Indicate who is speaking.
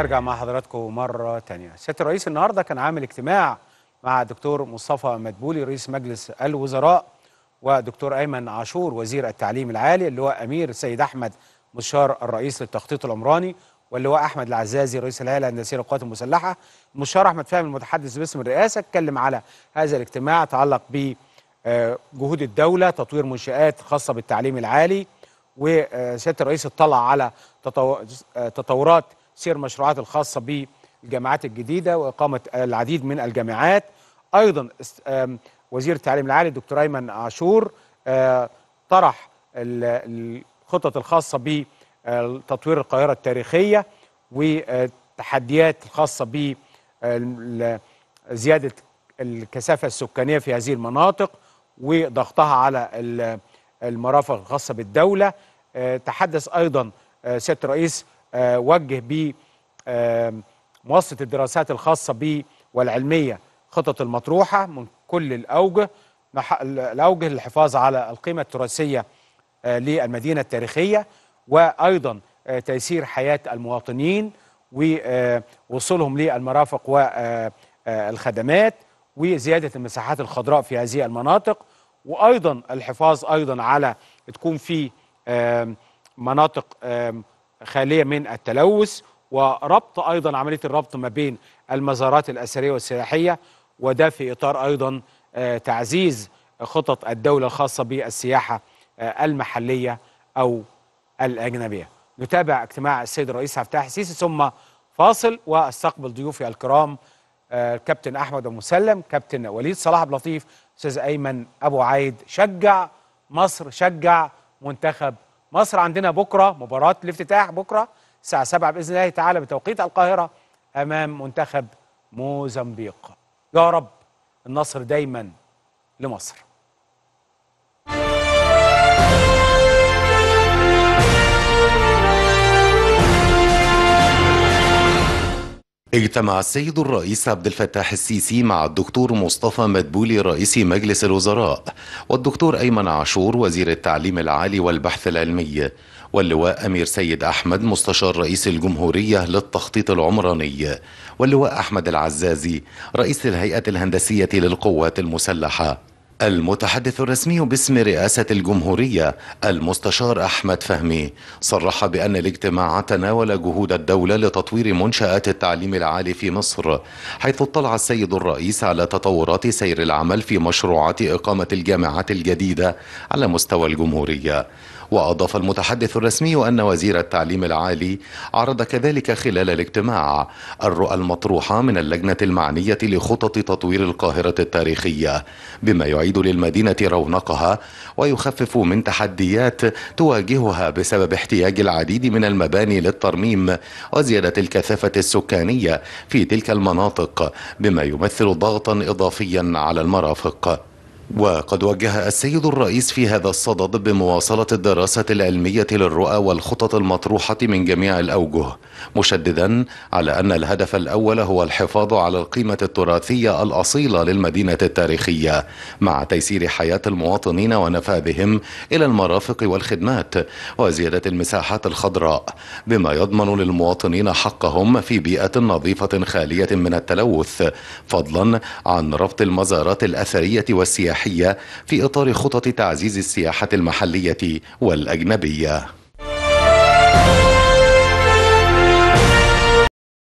Speaker 1: ارجع مع حضراتكم مرة تانية سيادة الرئيس النهاردة كان عامل اجتماع مع دكتور مصطفى مدبولي رئيس مجلس الوزراء ودكتور أيمن عاشور وزير التعليم العالي اللواء أمير سيد أحمد مستشار الرئيس للتخطيط العمراني واللواء أحمد العزازي رئيس الهيئة الهندسية للقوات المسلحة المستشار أحمد فهمي المتحدث باسم الرئاسة اتكلم على هذا الاجتماع تعلق بجهود الدولة تطوير منشآت خاصة بالتعليم العالي وسيادة الرئيس اطلع على تطورات سير المشروعات الخاصة بالجامعات الجديدة وإقامة العديد من الجامعات أيضا وزير التعليم العالي الدكتور أيمن عاشور آه، طرح الخطط الخاصة بتطوير القاهرة التاريخية والتحديات الخاصة بزيادة الكثافة السكانية في هذه المناطق وضغطها على المرافق الخاصة بالدولة آه، تحدث أيضا آه، سيادة الرئيس آه، وجه ب آه، مؤسسه الدراسات الخاصه ب والعلميه خطط المطروحه من كل الاوجه الاوجه للحفاظ على القيمه التراثيه آه، للمدينه التاريخيه وايضا تيسير حياه المواطنين ووصولهم للمرافق والخدمات وزياده المساحات الخضراء في هذه المناطق وايضا الحفاظ ايضا على تكون في مناطق خاليه من التلوث وربط ايضا عمليه الربط ما بين المزارات الاثريه والسياحيه وده في اطار ايضا آه، تعزيز خطط الدوله الخاصه بالسياحه آه، المحليه او الاجنبيه. نتابع اجتماع السيد الرئيس عبد الفتاح السيسي ثم فاصل واستقبل ضيوفي الكرام الكابتن آه، احمد ابو مسلم، كابتن وليد صلاح عبد اللطيف، استاذ ايمن ابو عايد، شجع مصر شجع منتخب مصر عندنا بكره مباراه الافتتاح بكره الساعه 7 باذن الله تعالى بتوقيت القاهره امام منتخب موزمبيق يا رب النصر دايما لمصر
Speaker 2: اجتمع السيد الرئيس عبد الفتاح السيسي مع الدكتور مصطفى مدبولي رئيس مجلس الوزراء والدكتور أيمن عاشور وزير التعليم العالي والبحث العلمي واللواء أمير سيد أحمد مستشار رئيس الجمهورية للتخطيط العمراني واللواء أحمد العزازي رئيس الهيئة الهندسية للقوات المسلحة المتحدث الرسمي باسم رئاسة الجمهورية المستشار أحمد فهمي صرح بأن الاجتماع تناول جهود الدولة لتطوير منشآت التعليم العالي في مصر حيث اطلع السيد الرئيس على تطورات سير العمل في مشروعات إقامة الجامعات الجديدة على مستوى الجمهورية وأضاف المتحدث الرسمي أن وزير التعليم العالي عرض كذلك خلال الاجتماع الرؤى المطروحة من اللجنة المعنية لخطط تطوير القاهرة التاريخية بما يعيد للمدينة رونقها ويخفف من تحديات تواجهها بسبب احتياج العديد من المباني للترميم وزيادة الكثافة السكانية في تلك المناطق بما يمثل ضغطا إضافيا على المرافق وقد وجه السيد الرئيس في هذا الصدد بمواصلة الدراسة العلمية للرؤى والخطط المطروحة من جميع الأوجه مشددا على أن الهدف الأول هو الحفاظ على القيمة التراثية الأصيلة للمدينة التاريخية مع تيسير حياة المواطنين ونفاذهم إلى المرافق والخدمات وزيادة المساحات الخضراء بما يضمن للمواطنين حقهم في بيئة نظيفة خالية من التلوث فضلا عن ربط المزارات الأثرية والسياحية السياحية في إطار خطط تعزيز السياحة المحلية والأجنبية